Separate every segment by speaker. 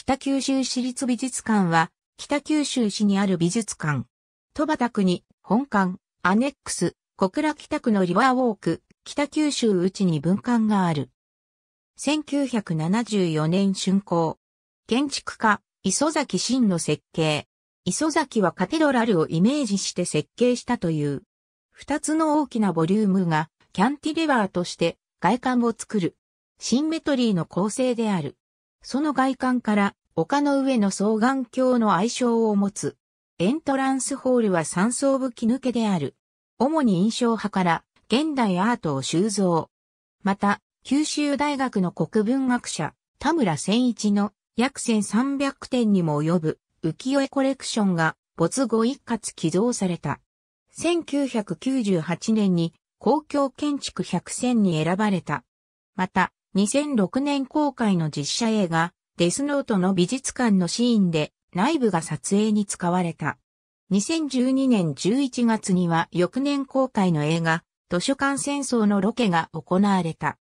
Speaker 1: 北九州市立美術館は、北九州市にある美術館。戸畑区に、本館、アネックス、小倉北区のリバーウォーク、北九州内に分館がある。1974年竣工。建築家、磯崎真の設計。磯崎はカテドラルをイメージして設計したという。二つの大きなボリュームが、キャンティレバーとして外観を作る。シンメトリーの構成である。その外観から丘の上の双眼鏡の愛称を持つ。エントランスホールは三層吹き抜けである。主に印象派から現代アートを収蔵。また、九州大学の国文学者、田村千一の約1300点にも及ぶ浮世絵コレクションが没後一括寄贈された。1998年に公共建築100選に選ばれた。また、2006年公開の実写映画、デスノートの美術館のシーンで内部が撮影に使われた。2012年11月には翌年公開の映画、図書館戦争のロケが行われた。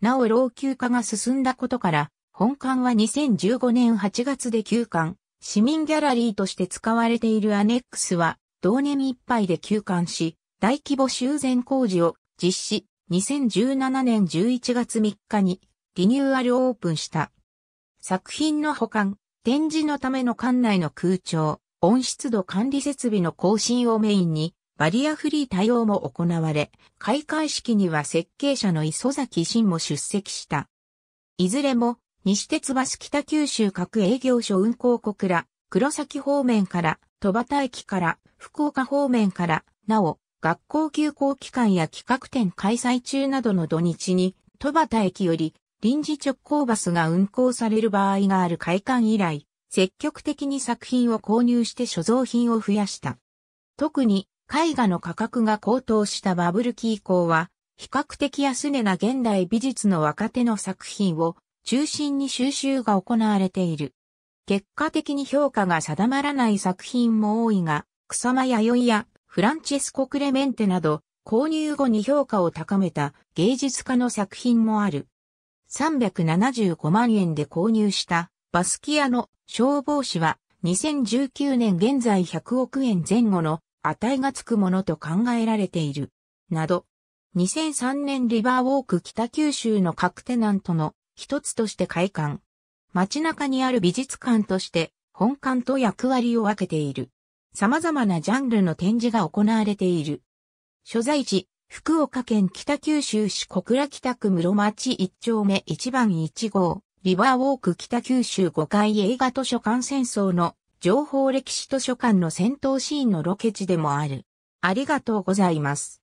Speaker 1: なお老朽化が進んだことから、本館は2015年8月で休館、市民ギャラリーとして使われているアネックスは、同年いっぱいで休館し、大規模修繕工事を実施。2017年11月3日にリニューアルオープンした。作品の保管、展示のための館内の空調、温湿度管理設備の更新をメインに、バリアフリー対応も行われ、開会式には設計者の磯崎慎も出席した。いずれも、西鉄バス北九州各営業所運行国ら、黒崎方面から、戸端駅から、福岡方面から、なお、学校休校期間や企画展開催中などの土日に、戸端駅より臨時直行バスが運行される場合がある開館以来、積極的に作品を購入して所蔵品を増やした。特に絵画の価格が高騰したバブル期以降は、比較的安値な現代美術の若手の作品を中心に収集が行われている。結果的に評価が定まらない作品も多いが、草間弥生やフランチェスコ・クレメンテなど、購入後に評価を高めた芸術家の作品もある。375万円で購入したバスキアの消防士は2019年現在100億円前後の値がつくものと考えられている。など、2003年リバーウォーク北九州の各テナントの一つとして開館。街中にある美術館として本館と役割を分けている。様々なジャンルの展示が行われている。所在地、福岡県北九州市小倉北区室町一丁目一番一号、リバーウォーク北九州五階映画図書館戦争の情報歴史図書館の戦闘シーンのロケ地でもある。ありがとうございます。